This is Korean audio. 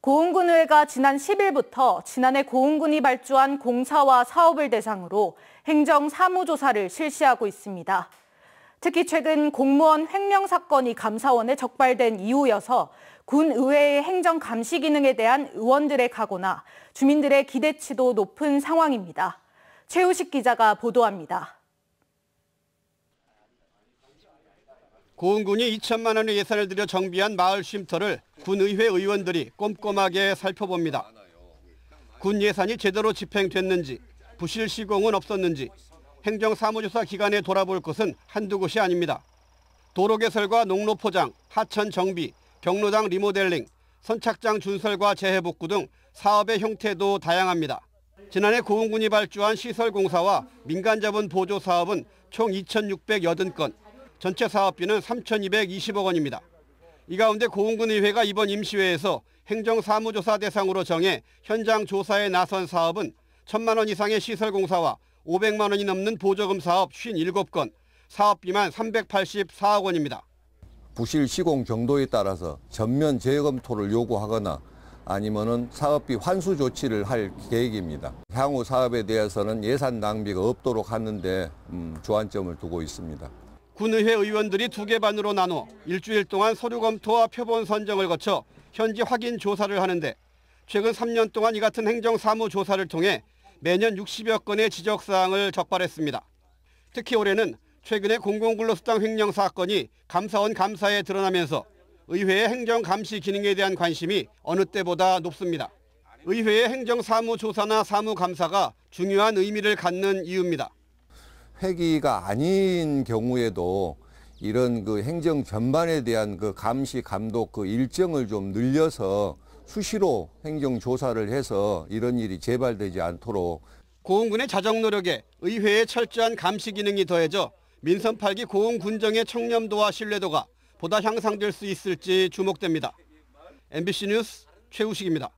고흥군의회가 지난 10일부터 지난해 고흥군이 발주한 공사와 사업을 대상으로 행정 사무조사를 실시하고 있습니다. 특히 최근 공무원 횡령 사건이 감사원에 적발된 이후여서 군 의회의 행정 감시 기능에 대한 의원들의 각오나 주민들의 기대치도 높은 상황입니다. 최우식 기자가 보도합니다. 고흥군이 2천만 원의 예산을 들여 정비한 마을 쉼터를 군의회 의원들이 꼼꼼하게 살펴봅니다. 군 예산이 제대로 집행됐는지, 부실 시공은 없었는지, 행정사무조사 기간에 돌아볼 것은 한두 곳이 아닙니다. 도로 개설과 농로 포장, 하천 정비, 경로당 리모델링, 선착장 준설과 재해복구 등 사업의 형태도 다양합니다. 지난해 고흥군이 발주한 시설공사와 민간자본 보조 사업은 총 2,680건, 전체 사업비는 3,220억 원입니다. 이 가운데 고흥군의회가 이번 임시회에서 행정사무조사 대상으로 정해 현장 조사에 나선 사업은 1천만 원 이상의 시설 공사와 500만 원이 넘는 보조금 사업 57건, 사업비만 384억 원입니다. 부실 시공 경도에 따라서 전면 재검토를 요구하거나 아니면은 사업비 환수 조치를 할 계획입니다. 향후 사업에 대해서는 예산 낭비가 없도록 하는데 음, 조안점을 두고 있습니다. 군의회 의원들이 두 개 반으로 나눠 일주일 동안 서류 검토와 표본 선정을 거쳐 현지 확인 조사를 하는데 최근 3년 동안 이 같은 행정사무 조사를 통해 매년 60여 건의 지적사항을 적발했습니다. 특히 올해는 최근의 공공근로수당 횡령 사건이 감사원 감사에 드러나면서 의회의 행정감시 기능에 대한 관심이 어느 때보다 높습니다. 의회의 행정사무조사나 사무감사가 중요한 의미를 갖는 이유입니다. 회기가 아닌 경우에도 이런 그 행정 전반에 대한 그 감시 감독 그 일정을 좀 늘려서 수시로 행정 조사를 해서 이런 일이 재발되지 않도록 고흥군의 자정 노력에 의회의 철저한 감시 기능이 더해져 민선 8기 고흥 군정의 청렴도와 신뢰도가 보다 향상될 수 있을지 주목됩니다. MBC 뉴스 최우식입니다.